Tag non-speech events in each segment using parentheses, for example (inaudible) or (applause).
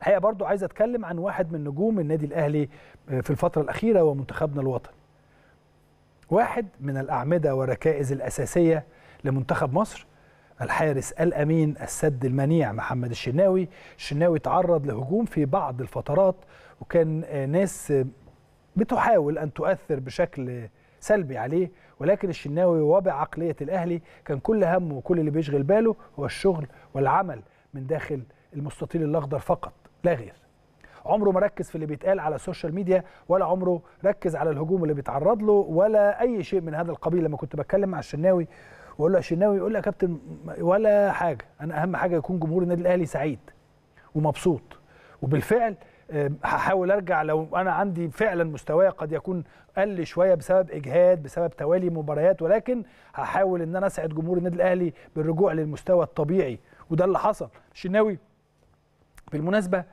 الحقيقه برضو عايز اتكلم عن واحد من نجوم النادي الاهلي آه، في الفتره الاخيره ومنتخبنا الوطني واحد من الاعمده والركائز الاساسيه لمنتخب مصر الحارس الامين السد المنيع محمد الشناوي الشناوي تعرض لهجوم في بعض الفترات وكان آه، ناس آه، بتحاول ان تؤثر بشكل سلبي عليه ولكن الشناوي وبعقليه الاهلي كان كل همه وكل اللي بيشغل باله هو الشغل والعمل من داخل المستطيل الاخضر فقط لا غير عمره ما ركز في اللي بيتقال على السوشيال ميديا ولا عمره ركز على الهجوم اللي بيتعرض له ولا اي شيء من هذا القبيل لما كنت بتكلم مع الشناوي واقول له يا شناوي يقول لي يا كابتن ولا حاجه انا اهم حاجه يكون جمهور النادي الاهلي سعيد ومبسوط وبالفعل هحاول ارجع لو انا عندي فعلا مستواي قد يكون قل شويه بسبب اجهاد بسبب توالي مباريات ولكن هحاول ان انا اسعد جمهور النادي الاهلي بالرجوع للمستوى الطبيعي وده اللي حصل الشناوي بالمناسبة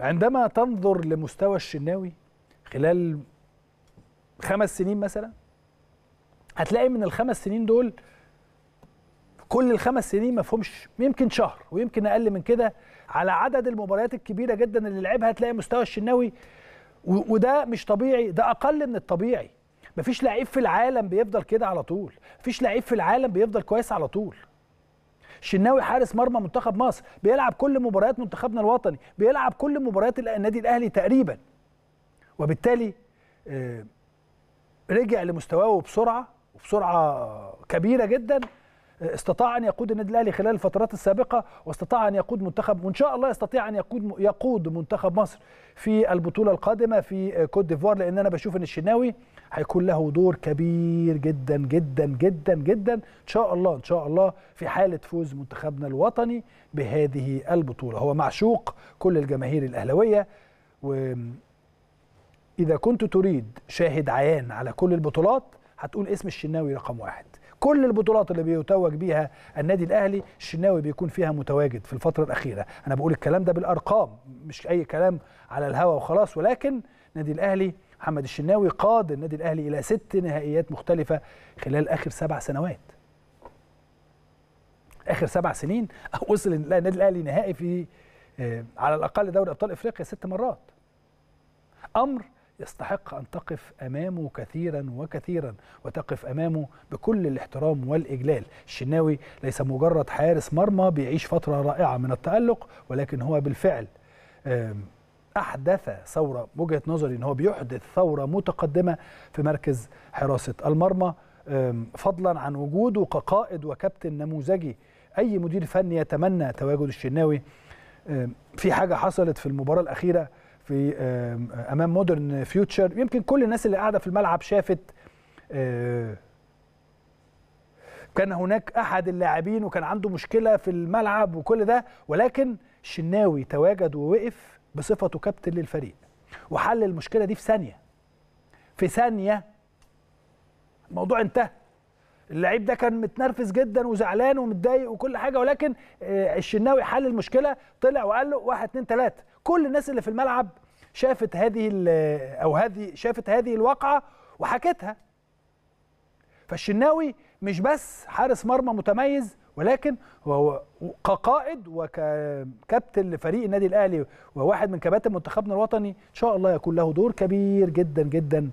عندما تنظر لمستوى الشناوي خلال خمس سنين مثلا هتلاقي من الخمس سنين دول كل الخمس سنين ما فهمش يمكن شهر ويمكن اقل من كده على عدد المباريات الكبيره جدا اللي لعبها هتلاقي مستوى الشناوي وده مش طبيعي ده اقل من الطبيعي مفيش لعيب في العالم بيفضل كده على طول مفيش لعيب في العالم بيفضل كويس على طول الشناوي حارس مرمى منتخب مصر بيلعب كل مباريات منتخبنا الوطني بيلعب كل مباريات النادي الاهلي تقريبا وبالتالي آه، رجع لمستواه بسرعه وبسرعه كبيره جدا استطاع ان يقود النادي الاهلي خلال الفترات السابقه واستطاع ان يقود منتخب وان شاء الله يستطيع ان يقود يقود منتخب مصر في البطوله القادمه في كوت ديفوار لان انا بشوف ان الشناوي هيكون له دور كبير جدا جدا جدا جدا ان شاء الله ان شاء الله في حاله فوز منتخبنا الوطني بهذه البطوله هو معشوق كل الجماهير الاهلاويه و إذا كنت تريد شاهد عيان على كل البطولات هتقول اسم الشناوي رقم واحد كل البطولات اللي بيتوج بيها النادي الاهلي الشناوي بيكون فيها متواجد في الفتره الاخيره انا بقول الكلام ده بالارقام مش اي كلام على الهوا وخلاص ولكن النادي الاهلي محمد الشناوي قاد النادي الاهلي الى ست نهائيات مختلفه خلال اخر سبع سنوات اخر سبع سنين (laughs) وصل النادي الاهلي نهائي في آه، على الاقل دوري ابطال افريقيا ست مرات امر يستحق أن تقف أمامه كثيرا وكثيرا وتقف أمامه بكل الاحترام والإجلال الشناوي ليس مجرد حارس مرمى بيعيش فترة رائعة من التألق ولكن هو بالفعل أحدث ثورة وجهة نظري أن هو بيحدث ثورة متقدمة في مركز حراسة المرمى فضلا عن وجوده كقائد وكابتن نموذجي أي مدير فني يتمنى تواجد الشناوي في حاجة حصلت في المباراة الأخيرة في امام مودرن فيوتشر يمكن كل الناس اللي قاعده في الملعب شافت آه، كان هناك احد اللاعبين وكان عنده مشكله في الملعب وكل ده ولكن الشناوي تواجد ووقف بصفته كابتن للفريق وحل المشكله دي في ثانيه في ثانيه الموضوع انتهى اللعيب ده كان متنرفز جدا وزعلان ومتضايق وكل حاجه ولكن آه، الشناوي حل المشكله طلع وقال له واحد اتنين تلاته كل الناس اللي في الملعب شافت هذه او هذه شافت هذه الواقعه وحكتها فالشناوي مش بس حارس مرمى متميز ولكن هو كقائد وككابتن لفريق النادي الاهلي وواحد من كباتن منتخبنا الوطني ان شاء الله يكون له دور كبير جدا جدا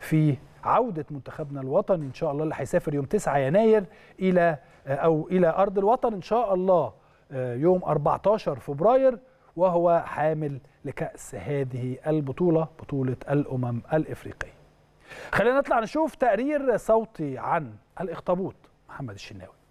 في عوده منتخبنا الوطني ان شاء الله اللي هيسافر يوم 9 يناير الى او الى ارض الوطن ان شاء الله آه، يوم 14 فبراير وهو حامل لكأس هذه البطولة بطولة الأمم الإفريقية خلينا نطلع نشوف تقرير صوتي عن الإخطبوط محمد الشناوي